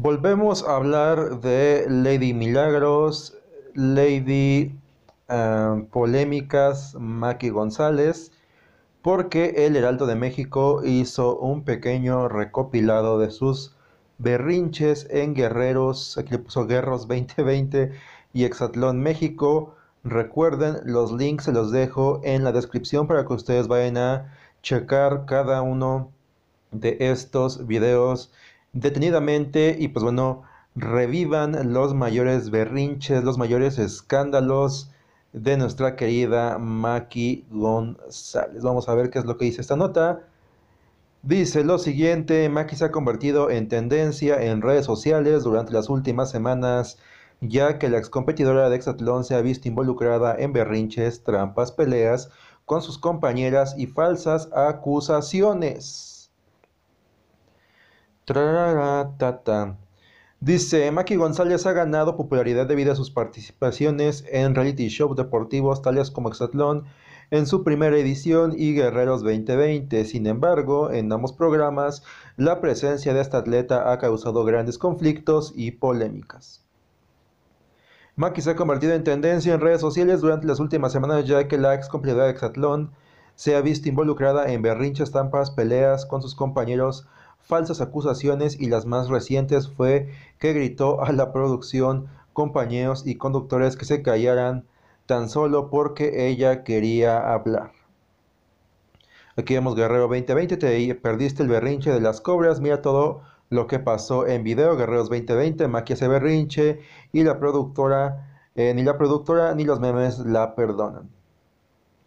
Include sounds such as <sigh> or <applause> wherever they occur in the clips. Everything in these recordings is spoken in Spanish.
Volvemos a hablar de Lady Milagros, Lady eh, Polémicas, Maki González, porque el Heraldo de México hizo un pequeño recopilado de sus berrinches en Guerreros, aquí le puso Guerros 2020 y Exatlón México. Recuerden, los links se los dejo en la descripción para que ustedes vayan a checar cada uno de estos videos detenidamente y pues bueno, revivan los mayores berrinches, los mayores escándalos de nuestra querida Maki González. Vamos a ver qué es lo que dice esta nota. Dice lo siguiente, Maki se ha convertido en tendencia en redes sociales durante las últimas semanas, ya que la ex competidora de Exatlón se ha visto involucrada en berrinches, trampas, peleas con sus compañeras y falsas acusaciones. Dice, Maki González ha ganado popularidad debido a sus participaciones en reality shows deportivos tales como Exatlón en su primera edición y Guerreros 2020. Sin embargo, en ambos programas, la presencia de esta atleta ha causado grandes conflictos y polémicas. Maki se ha convertido en tendencia en redes sociales durante las últimas semanas ya que la ex de Exatlón se ha visto involucrada en berrinches, tampas, peleas con sus compañeros falsas acusaciones y las más recientes fue que gritó a la producción, compañeros y conductores que se callaran tan solo porque ella quería hablar. Aquí vemos Guerrero 2020, te perdiste el berrinche de las cobras, mira todo lo que pasó en video, Guerreros 2020, maquia se berrinche y la productora, eh, ni la productora ni los memes la perdonan.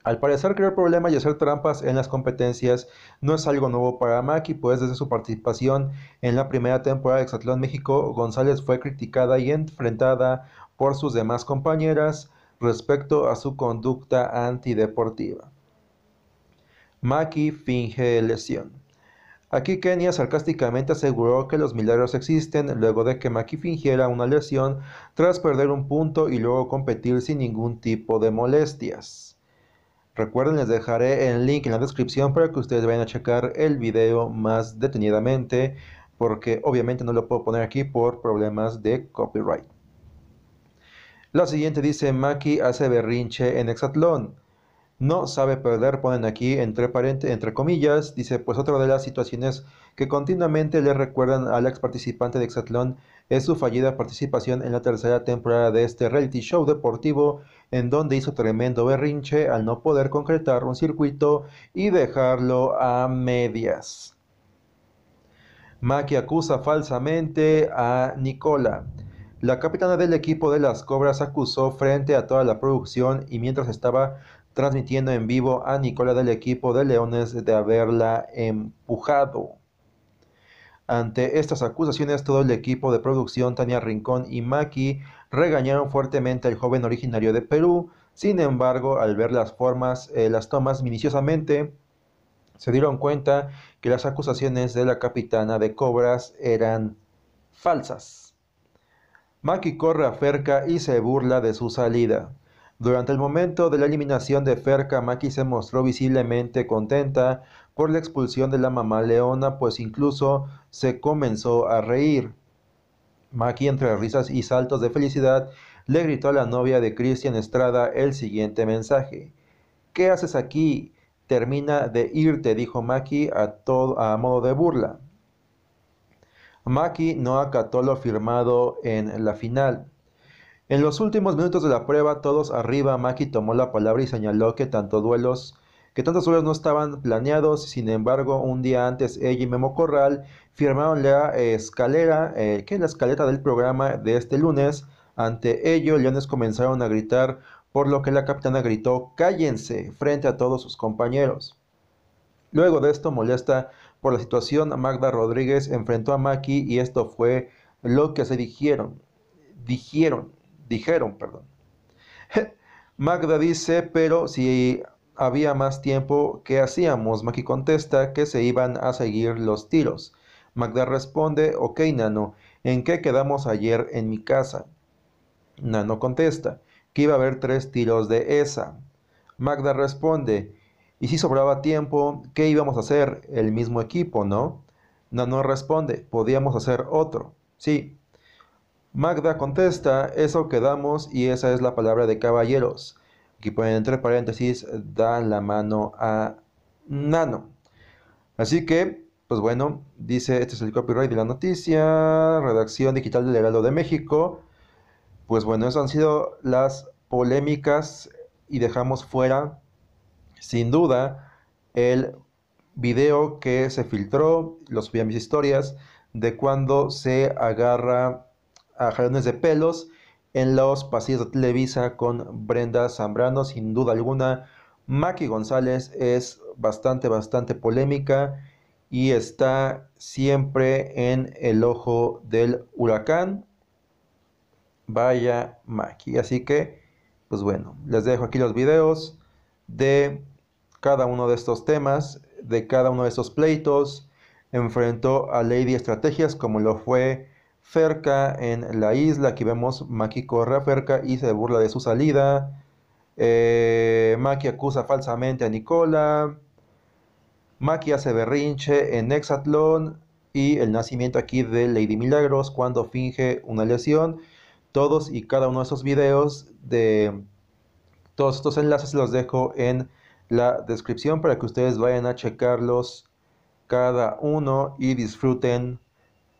Al parecer, crear problemas y hacer trampas en las competencias no es algo nuevo para Maki, pues desde su participación en la primera temporada de Exatlón México, González fue criticada y enfrentada por sus demás compañeras respecto a su conducta antideportiva. Maki finge lesión. Aquí Kenia sarcásticamente aseguró que los milagros existen luego de que Maki fingiera una lesión tras perder un punto y luego competir sin ningún tipo de molestias. Recuerden, les dejaré el link en la descripción para que ustedes vayan a checar el video más detenidamente, porque obviamente no lo puedo poner aquí por problemas de copyright. La siguiente dice, Maki hace berrinche en Hexatlón no sabe perder, ponen aquí entre, paréntesis entre comillas, dice, pues otra de las situaciones que continuamente le recuerdan al ex participante de Exatlón es su fallida participación en la tercera temporada de este reality show deportivo, en donde hizo tremendo berrinche al no poder concretar un circuito y dejarlo a medias. Maki acusa falsamente a Nicola. La capitana del equipo de las Cobras acusó frente a toda la producción y mientras estaba transmitiendo en vivo a Nicola del equipo de Leones de haberla empujado. Ante estas acusaciones, todo el equipo de producción, Tania Rincón y Maki, regañaron fuertemente al joven originario de Perú. Sin embargo, al ver las formas, eh, las tomas minuciosamente, se dieron cuenta que las acusaciones de la capitana de Cobras eran falsas. Maki corre a y se burla de su salida. Durante el momento de la eliminación de Ferca, Maki se mostró visiblemente contenta por la expulsión de la mamá leona, pues incluso se comenzó a reír. Maki, entre risas y saltos de felicidad, le gritó a la novia de Cristian Estrada el siguiente mensaje. ¿Qué haces aquí? Termina de irte, dijo Maki a, a modo de burla. Maki no acató lo firmado en la final. En los últimos minutos de la prueba, todos arriba, Maki tomó la palabra y señaló que tanto duelos que tantos duelos no estaban planeados, sin embargo, un día antes ella y Memo Corral firmaron la escalera, eh, que es la escaleta del programa de este lunes. Ante ello, Leones comenzaron a gritar, por lo que la capitana gritó cállense frente a todos sus compañeros. Luego de esto, molesta por la situación, Magda Rodríguez enfrentó a Maki y esto fue lo que se dijeron. Dijeron dijeron, perdón. <laughs> Magda dice, pero si había más tiempo, ¿qué hacíamos? Maki contesta que se iban a seguir los tiros. Magda responde, ok Nano, ¿en qué quedamos ayer en mi casa? Nano contesta, que iba a haber tres tiros de esa. Magda responde, y si sobraba tiempo, ¿qué íbamos a hacer? El mismo equipo, ¿no? Nano responde, podíamos hacer otro. Sí, Magda contesta, eso quedamos y esa es la palabra de caballeros. Aquí pueden entre paréntesis, da la mano a Nano. Así que, pues bueno, dice, este es el copyright de la noticia, redacción digital del Heraldo de México. Pues bueno, esas han sido las polémicas y dejamos fuera, sin duda, el video que se filtró, lo subí a mis historias, de cuando se agarra a Jalones de Pelos en los pasillos de Televisa con Brenda Zambrano. Sin duda alguna, Maki González es bastante, bastante polémica y está siempre en el ojo del huracán. Vaya Maki. Así que, pues bueno, les dejo aquí los videos de cada uno de estos temas, de cada uno de estos pleitos. Enfrentó a Lady Estrategias como lo fue Ferca en la isla. Aquí vemos Maki corre a y se burla de su salida. Eh, Maki acusa falsamente a Nicola. Maki hace berrinche en Hexatlón y el nacimiento aquí de Lady Milagros cuando finge una lesión. Todos y cada uno de esos videos de todos estos enlaces los dejo en la descripción para que ustedes vayan a checarlos cada uno y disfruten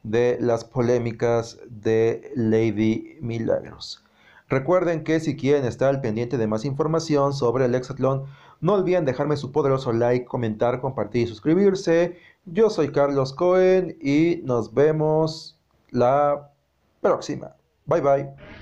de las polémicas de Lady Milagros. Recuerden que si quieren estar al pendiente de más información sobre el Hexatlón, no olviden dejarme su poderoso like, comentar, compartir y suscribirse. Yo soy Carlos Cohen y nos vemos la próxima. Bye bye.